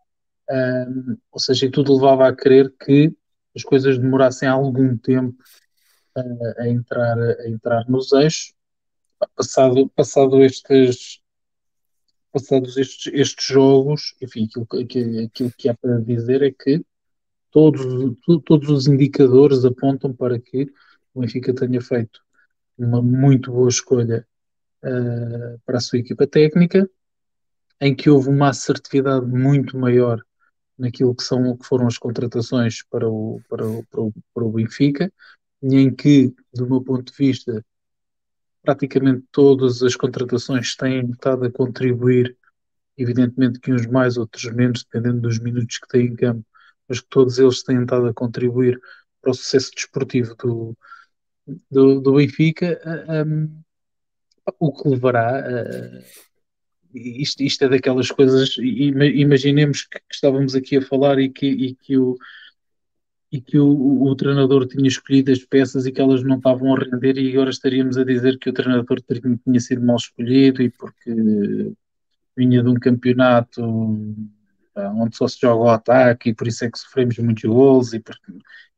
um, ou seja, tudo levava a crer que as coisas demorassem algum tempo a, a entrar, a entrar nos eixos. Passado, passado estes, passados estes, estes jogos, enfim, aquilo que, aquilo que há para dizer é que todos, todos os indicadores apontam para que o Benfica tenha feito uma muito boa escolha uh, para a sua equipa técnica, em que houve uma assertividade muito maior naquilo que, são, que foram as contratações para o, para, o, para, o, para o Benfica, em que, do meu ponto de vista, praticamente todas as contratações têm estado a contribuir, evidentemente que uns mais, outros menos, dependendo dos minutos que têm em campo, mas que todos eles têm estado a contribuir para o sucesso desportivo do, do, do Benfica, um, o que levará isto, isto é daquelas coisas, imaginemos que, que estávamos aqui a falar e que, e que o e que o, o, treinador tinha escolhido as peças e que elas não estavam a render e agora estaríamos a dizer que o treinador tinha sido mal escolhido e porque vinha de um campeonato onde só se joga o ataque e por isso é que sofremos muitos gols e porque,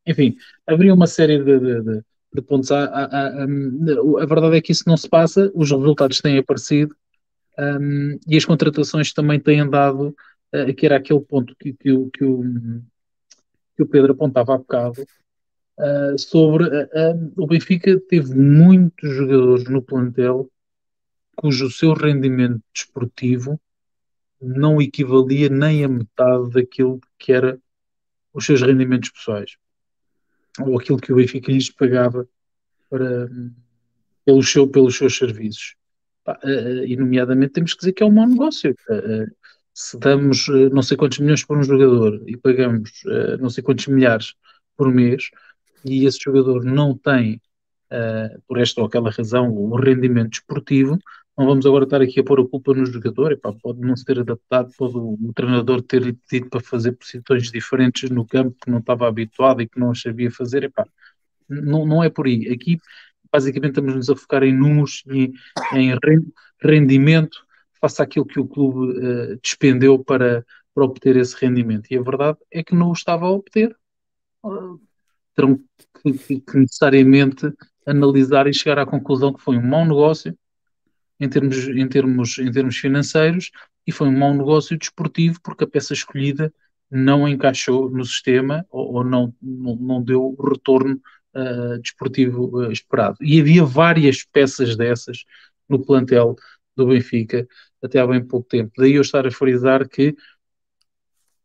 enfim, abriu uma série de, de, de, de pontos. A, a, a, a, verdade é que isso não se passa, os resultados têm aparecido um, e as contratações também têm andado, uh, eh, que era aquele ponto que, que, o, que, o, que o Pedro apontava há bocado, uh, sobre uh, o Benfica teve muitos jogadores no plantel cujo seu rendimento desportivo não equivalia nem a metade daquilo que era os seus rendimentos pessoais ou aquilo que o Benfica lhes pagava para, hum, pelo seu, pelos seus serviços. Eh, eh, e nomeadamente temos que dizer que é um mau negócio. Eh, se damos não sei quantos milhões por um jogador e pagamos não sei quantos milhares por mês e esse jogador não tem, por esta ou aquela razão, o rendimento esportivo não vamos agora estar aqui a pôr a culpa no jogador, Epá, pode não se ter adaptado, pode o treinador ter pedido para fazer posições diferentes no campo que não estava habituado e que não sabia fazer, Epá, não, não é por aí. Aqui basicamente estamos-nos a focar em números, e em rendimento, face àquilo que o clube uh, despendeu para, para obter esse rendimento. E a verdade é que não o estava a obter. Uh, terão que, que, que, necessariamente analisar e chegar à conclusão que foi um mau negócio em termos, em termos, em termos financeiros e foi um mau negócio desportivo porque a peça escolhida não encaixou no sistema ou, ou não, não, não deu retorno uh, desportivo uh, esperado. E havia várias peças dessas no plantel do Benfica até há bem pouco tempo. Daí eu estar a frisar que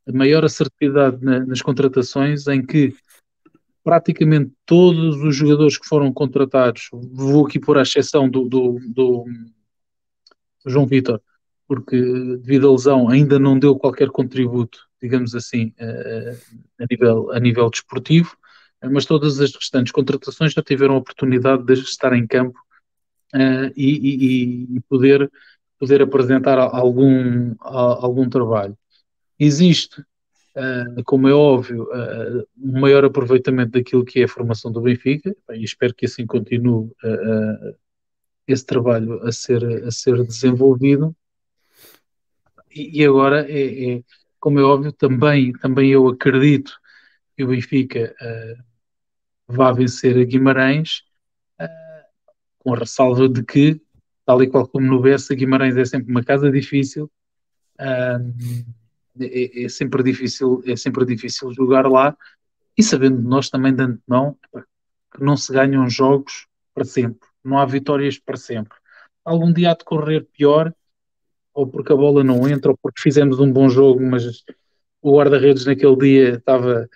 a maior assertividade na, nas contratações em que praticamente todos os jogadores que foram contratados, vou aqui pôr a exceção do, do, do João Vitor, porque devido à lesão ainda não deu qualquer contributo, digamos assim, a, eh, a nível, a nível desportivo mas todas as restantes contratações já tiveram a oportunidade de estar em campo uh, e, e, e, poder, poder apresentar algum, algum trabalho. Existe, uh, como é óbvio, uh, um maior aproveitamento daquilo que é a formação do Benfica, e espero que assim continue esse trabalho a ser, a ser desenvolvido. E, e agora, é, é, como é óbvio, também, também eu acredito que o Benfica uh, vá vencer a Guimarães, uh, com a ressalva de que, tal e qual como no Bessa, Guimarães é sempre uma casa difícil, uh, é, é, sempre difícil, é sempre difícil jogar lá, e sabendo nós também de antemão que não se ganham jogos para sempre, não há vitórias para sempre. Algum dia há de correr pior, ou porque a bola não entra, ou porque fizemos um bom jogo, mas o guarda-redes naquele dia estava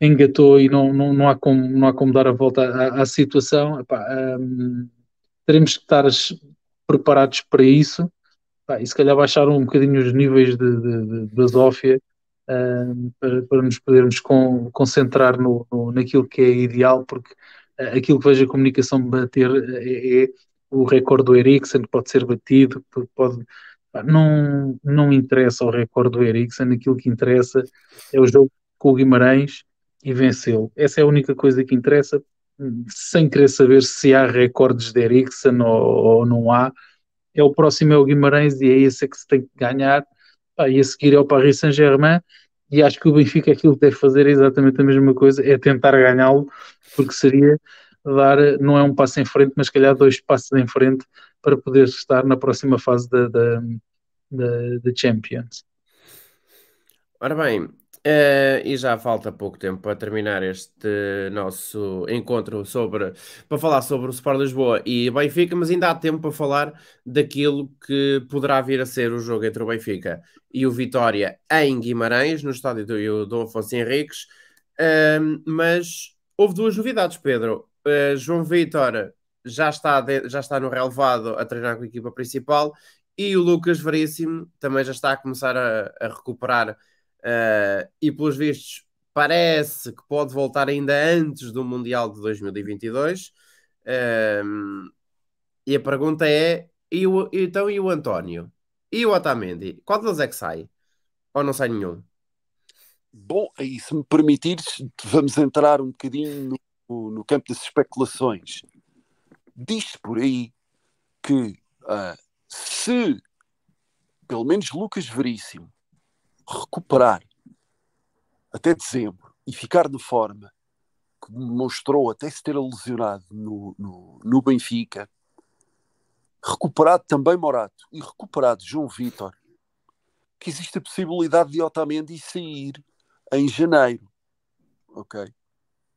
engatou e não, não, não, há, como, não há como dar a volta à, à situação, epá, um, teremos que estar preparados para isso epá, e se calhar baixar um bocadinho os níveis de, de, de basófia um, para, para, nos podermos com, concentrar no, no, naquilo que é ideal, porque eh, aquilo que vejo a comunicação bater eh, é, é o recorde do que pode ser batido, pode, não, não interessa o recorde do Ericsson, aquilo que interessa é o jogo com o Guimarães e venceu. Essa é a única coisa que interessa, sem querer saber se há recordes de Eriksen ou, ou não há. É o próximo é o Guimarães e é esse é que se tem que ganhar. Ah, e a seguir é o Paris Saint-Germain. E acho que o Benfica aquilo que deve fazer é exatamente a mesma coisa, é tentar ganhá-lo, porque seria dar, não é um passo em frente, mas calhar dois passos em frente para poder estar na próxima fase da, da, da, da Champions. Ora bem, Uh, e já falta pouco tempo para terminar este nosso encontro sobre para falar sobre o Sport Lisboa e Benfica, mas ainda há tempo para falar daquilo que poderá vir a ser o jogo entre o Benfica e o Vitória em Guimarães, no estádio do Dom Afonso Henriques. Uh, mas houve duas novidades, Pedro. Uh, João Vitor já está, de, já está no relevado a treinar com a equipa principal e o Lucas Veríssimo também já está a começar a, a recuperar Uh, e pelos vistos parece que pode voltar ainda antes do Mundial de 2022. Uh, ah, e a pergunta é: e o, então e o António? E o Otamendi? Qual deles é que sai? Ou não sai nenhum? Bom, e se me permitires, vamos entrar um bocadinho no, no campo das especulações. Diz por aí que uh, se pelo menos Lucas Veríssimo recuperar até dezembro e ficar de forma que mostrou até se ter lesionado no, no, no Benfica, recuperado também Morato e recuperado João Vitor, que existe a possibilidade de Otamendi sair em janeiro. Ok?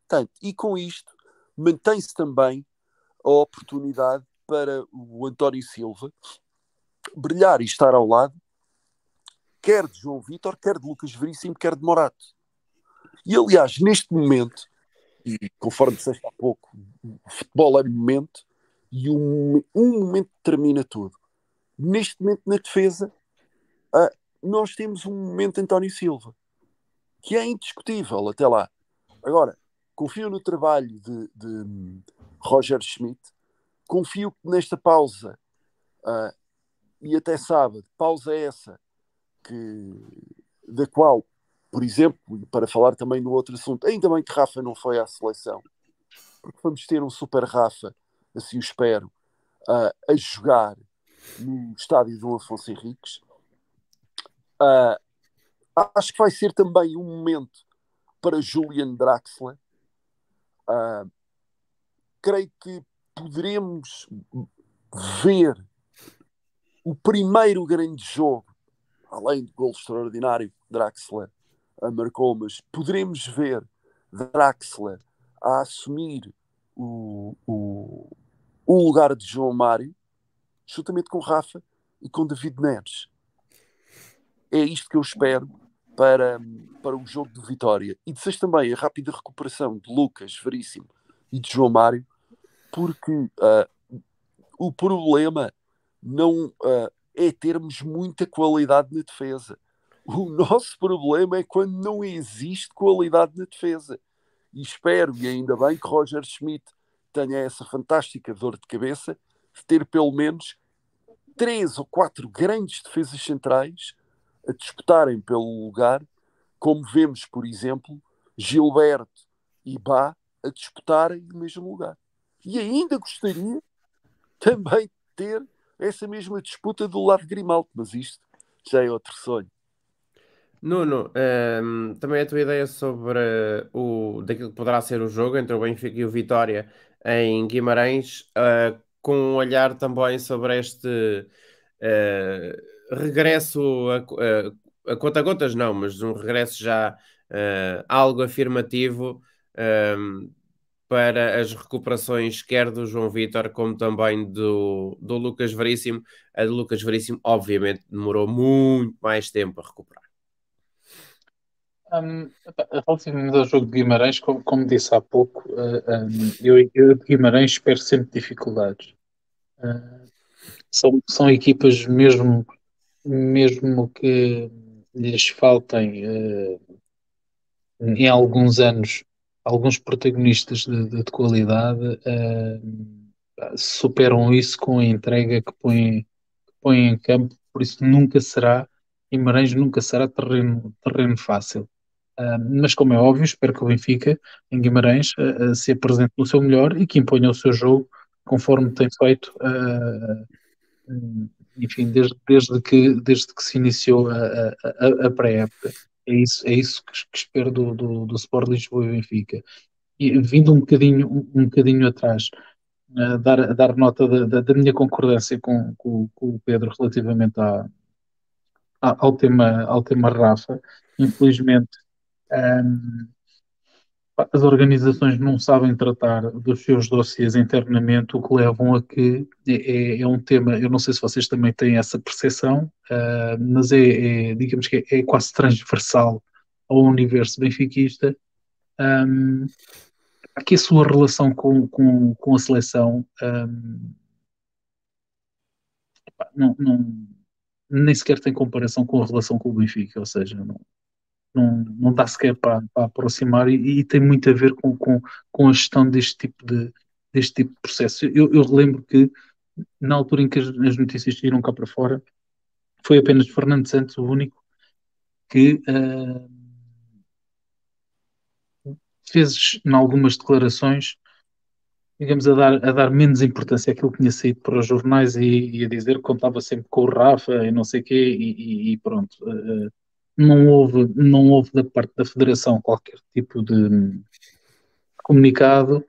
Portanto, e com isto mantém-se também a oportunidade para o António Silva brilhar e estar ao lado quer de João Vitor, quer de Lucas Veríssimo, quer de Morato. E aliás, neste momento, e conforme disseste há pouco, o futebol é momento e um, um momento determina tudo. Neste momento, na defesa, ah, nós temos um momento de António Silva que é indiscutível até lá. Agora, confio no trabalho de, de Roger Schmidt, confio que nesta pausa, uh, e até sábado, pausa é essa, que, da qual, por exemplo, para falar também no outro assunto, ainda bem que Rafa não foi à seleção, porque vamos ter um super Rafa, assim o espero, a jogar no estádio do Afonso Henriques. acho que vai ser também um momento para Julian Draxler. Uh, creio que poderemos ver o primeiro grande jogo além de gol extraordinário que Draxler marcou, mas poderemos ver Draxler a assumir o, o, o lugar de João Mário, juntamente com Rafa e com David Neres. É isto que eu espero para, para o jogo de vitória. E desejo também a rápida recuperação de Lucas Veríssimo e de João Mário, porque uh, o problema não, uh, é termos muita qualidade na defesa. O *laughs* nosso problema é quando não existe qualidade na defesa. E espero, e ainda bem, que Roger Schmidt tenha essa fantástica dor de cabeça de ter pelo menos três ou quatro grandes defesas centrais a disputarem pelo lugar, como vemos, por exemplo, Gilberto e Bá a disputarem no mesmo lugar. E ainda gostaria também de ter essa mesma disputa do lado de Grimaldo, mas isto já é outro sonho. Nuno, um, ehm, também a tua ideia sobre o, daquilo que poderá ser o jogo entre o Benfica e o Vitória em Guimarães, uh, com um olhar também sobre este uh, regresso a, a, eh, a conta-gotas, não, mas um regresso já uh, algo afirmativo um, ehm, para as recuperações quer do João Vitor como também do, do Lucas Veríssimo. A do Lucas Veríssimo, obviamente, demorou muito mais tempo a recuperar. Um, relativamente ao jogo de Guimarães, como, como disse há pouco, uh, eh, um, eu, eu, de Guimarães espero sempre dificuldades. Uh, são, são equipas mesmo, mesmo que lhes faltem uh, em alguns anos alguns protagonistas de, de, de qualidade uh, superam isso com a entrega que põem, que põem em campo, por isso nunca será, Guimarães nunca será terreno, terreno fácil. Uh, mas como é óbvio, espero que o Benfica em Guimarães uh, se apresente no seu melhor e que imponha o seu jogo conforme tem feito enfim, desde, desde, que, desde que se iniciou a, a, a pré-época. É isso, é isso que, que espero do, do, do Sport Lisboa e Benfica. E vindo um bocadinho, um, um bocadinho atrás, uh, dar, dar nota da, da, da minha concordância com, com, com, o Pedro relativamente à, à, ao, tema, ao tema Rafa. Infelizmente, um, ehm, as organizações não sabem tratar dos seus dossiers internamente, o que levam a que é, é, é um tema, eu não sei se vocês também têm essa percepção, uh, mas é, é, digamos que é, é, quase transversal ao universo benfiquista, um, ah, que a sua relação com, com, com a seleção um, ah, não, não, nem sequer tem comparação com a relação com o Benfica, ou seja, não, não, dá sequer para, aproximar e, e, tem muito a ver com, com, com a gestão deste tipo de, deste tipo de processo. Eu, eu relembro que na altura em que as, as notícias saíram cá para fora, foi apenas Fernando Santos o único que uh, fez, em algumas declarações, digamos, a dar, a dar menos importância àquilo que tinha saído para os jornais e, e a dizer que contava sempre com o Rafa e não sei o quê, e, e, e pronto. Uh, não houve, não houve da parte da Federação qualquer tipo de comunicado,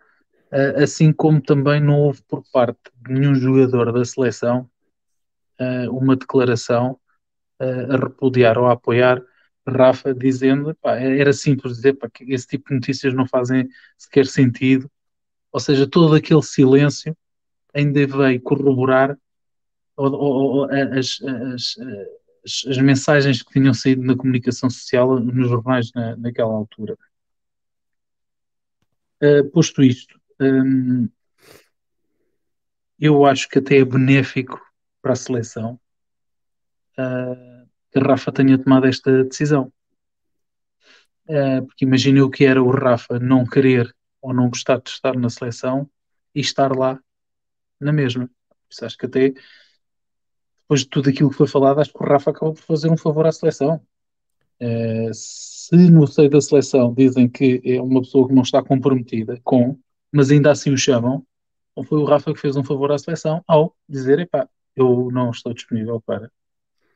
eh, assim como também não houve por parte de nenhum jogador da seleção eh, uma declaração eh, a repudiar ou a apoiar Rafa, dizendo pá, é, era simples dizer pá, que esse tipo de notícias não fazem sequer sentido, ou seja, todo aquele silêncio ainda veio corroborar as, as as, as, mensagens que tinham saído na comunicação social nos jornais na, naquela altura. Uh, posto isto, um, eu acho que até é benéfico para a seleção uh, que Rafa tenha tomado esta decisão. Uh, porque imaginei o que era o Rafa não querer ou não gostar de estar na seleção e estar lá na mesma. Acho que até depois de tudo aquilo que foi falado, acho que o Rafa acabou por fazer um favor à seleção. Uh, se no seio da seleção dizem que é uma pessoa que não está comprometida com, mas ainda assim o chamam, ou foi o Rafa que fez um favor à seleção ao dizer, epá, eu não estou disponível para.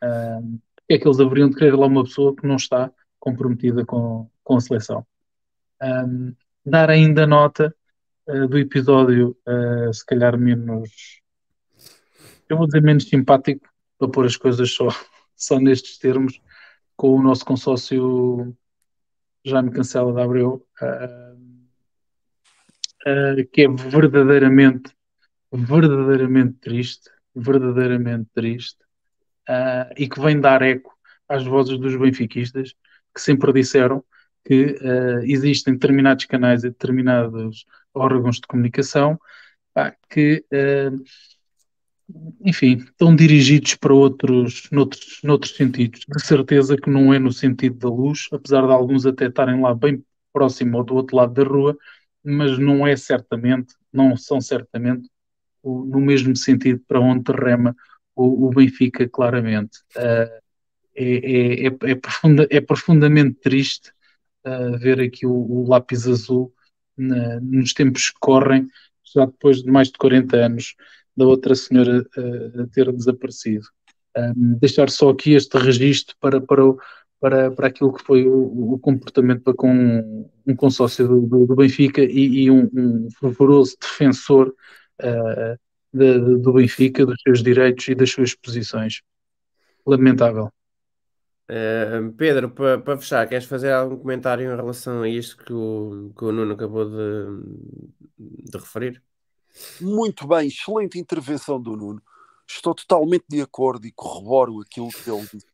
Uh, é que eles haveriam de querer lá uma pessoa que não está comprometida com, com a seleção. Um, dar ainda nota uh, do episódio, uh, se calhar menos eu vou dizer menos simpático para pôr as coisas só, *laughs* só nestes termos com o nosso consórcio Jaime Cancela da Abreu, uh, uh, que é verdadeiramente, verdadeiramente triste, verdadeiramente triste, uh, e que vem dar eco às vozes dos benfiquistas que sempre disseram que existem determinados canais e determinados órgãos de comunicação pá, que enfim, estão dirigidos para outros, noutros, noutros sentidos. De certeza que não é no sentido da luz, apesar de alguns até estarem lá bem próximo ou do outro lado da rua, mas não é certamente, não são certamente o, no mesmo sentido para onde rema o, o Benfica, claramente. Uh, é, é, é, profunda, é, profundamente triste uh, ver aqui o, o lápis azul na, nos tempos que correm, já depois de mais de 40 anos da outra senhora uh, ter desaparecido. Um, deixar só aqui este registro para, para, para, para aquilo que foi o, o comportamento para com um consórcio do, do, do Benfica e, e um, um, fervoroso defensor uh, de, do Benfica, dos seus direitos e das suas posições. Lamentável. Uh, Pedro, para, fechar, queres fazer algum comentário em relação a isto que o, que o Nuno acabou de, de referir? Muito bem, excelente intervenção do Nuno. Estou totalmente de acordo e corroboro aquilo que ele disse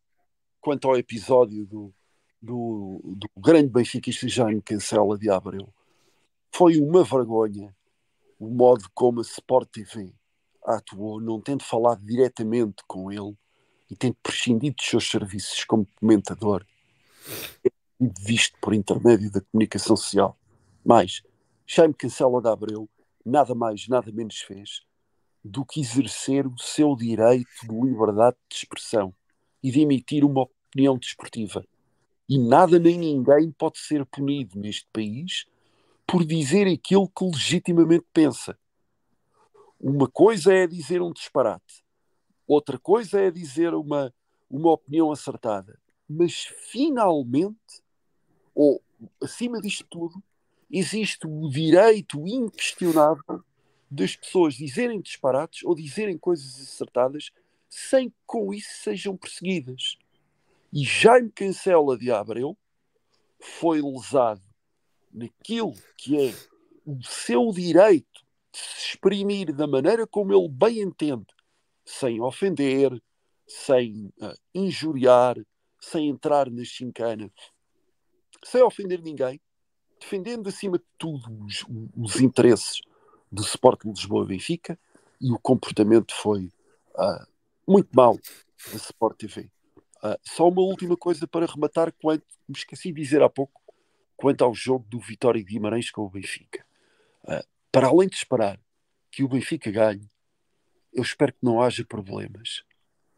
quanto ao episódio do, do, do grande benfiquista Jaime Cancela de Abreu. Foi uma vergonha o modo como a Sport TV atuou, não tendo falado diretamente com ele e tendo prescindido dos seus serviços como comentador e visto por intermédio da comunicação social. Mas Jaime Cancela de Abreu nada mais, nada menos fez do que exercer o seu direito de liberdade de expressão e de emitir uma opinião desportiva. E nada nem ninguém pode ser punido neste país por dizer aquilo que legitimamente pensa. Uma coisa é dizer um disparate, outra coisa é dizer uma, uma opinião acertada. Mas finalmente, ou acima disto tudo, existe o direito inquestionável das pessoas dizerem disparates ou dizerem coisas acertadas sem que com isso sejam perseguidas. E Jaime Cancela de Abreu foi lesado naquilo que é o seu direito de se exprimir da maneira como ele bem entende, sem ofender, sem uh, injuriar, sem entrar na chincana, sem ofender ninguém, defendendo acima de tudo os, os interesses do Sporting Lisboa-Benfica e o comportamento foi uh, muito mau da Sport TV. Uh, ah, só uma última coisa para rematar, quanto, me esqueci de dizer há pouco, quanto ao jogo do Vitória Guimarães com o Benfica. Uh, para além de esperar que o Benfica ganhe, eu espero que não haja problemas,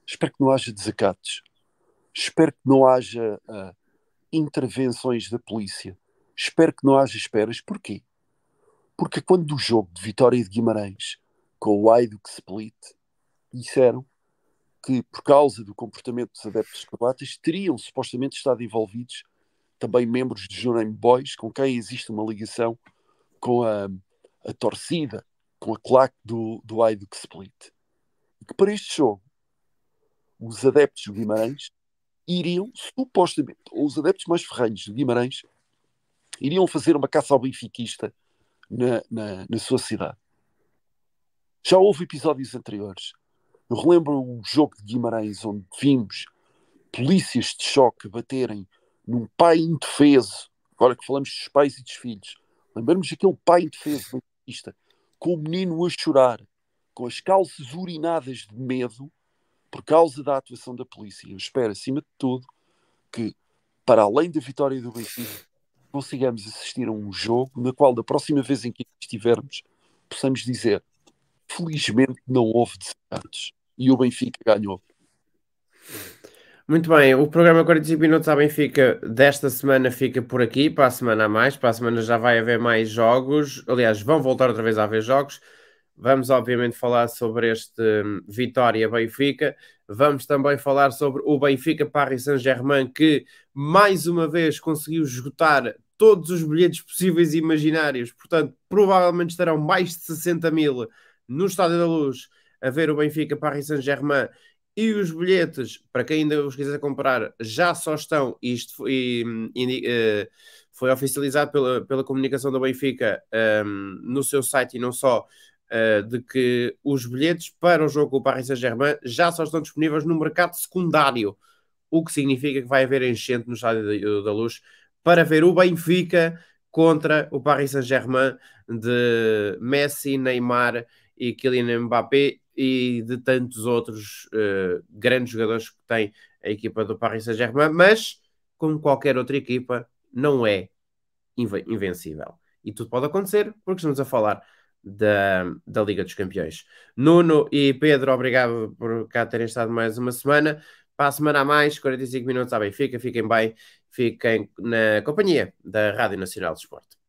espero que não haja desacatos, espero que não haja intervenções da polícia, Espero que não haja esperas. Porquê? Porque quando o jogo de Vitória e de Guimarães com o Aiduc Split disseram que por causa do comportamento dos adeptos croatas teriam supostamente estado envolvidos também membros de Jurem Boys com quem existe uma ligação com a, a torcida com a claque do, do Aiduc Split e que para este jogo os adeptos do Guimarães iriam supostamente, ou os adeptos mais ferranhos de Guimarães iriam fazer uma caça ao benfiquista na, na, na sua cidade. Já houve episódios anteriores. Eu relembro o jogo de Guimarães, onde vimos polícias de choque baterem num pai indefeso, agora que falamos dos pais e dos filhos. Lembramos aquele pai indefeso benfiquista, com o menino a chorar, com as calças urinadas de medo, por causa da atuação da polícia. Eu espero, acima de tudo, que, para além da vitória do Benfica, consigamos assistir a um jogo na qual, da próxima vez em que estivermos, possamos dizer: felizmente não houve desacatos e o Benfica ganhou. Muito bem, o programa 45 Minutos à Benfica desta semana fica por aqui, para a semana a mais, para a semana já vai haver mais jogos, aliás, vão voltar outra vez a haver jogos. Vamos, obviamente, falar sobre este um, Vitória-Benfica. Vamos também falar sobre o Benfica-Paris Saint-Germain, que mais uma vez conseguiu esgotar todos os bilhetes possíveis e imaginários. Portanto, provavelmente estarão mais de 60 mil no Estádio da Luz a ver o Benfica-Paris Saint-Germain. E os bilhetes, para quem ainda os quiser comprar, já só estão, isto foi, hum, e, eh, foi oficializado pela, pela comunicação do Benfica um, no seu site e não só, uh, de que os bilhetes para o jogo com o Paris Saint-Germain já só estão disponíveis no mercado secundário, o que significa que vai haver enchente no Estádio da Luz para ver o Benfica contra o Paris Saint-Germain de Messi, Neymar e Kylian Mbappé e de tantos outros uh, grandes jogadores que tem a equipa do Paris Saint-Germain, mas como qualquer outra equipa, não é invencível. E tudo pode acontecer porque estamos a falar da, da Liga dos Campeões. Nuno e Pedro, obrigado por cá terem estado mais uma semana. Para a semana a mais, 45 minutos à Benfica. Fiquem bem, fiquem na companhia da Rádio Nacional de Esporte.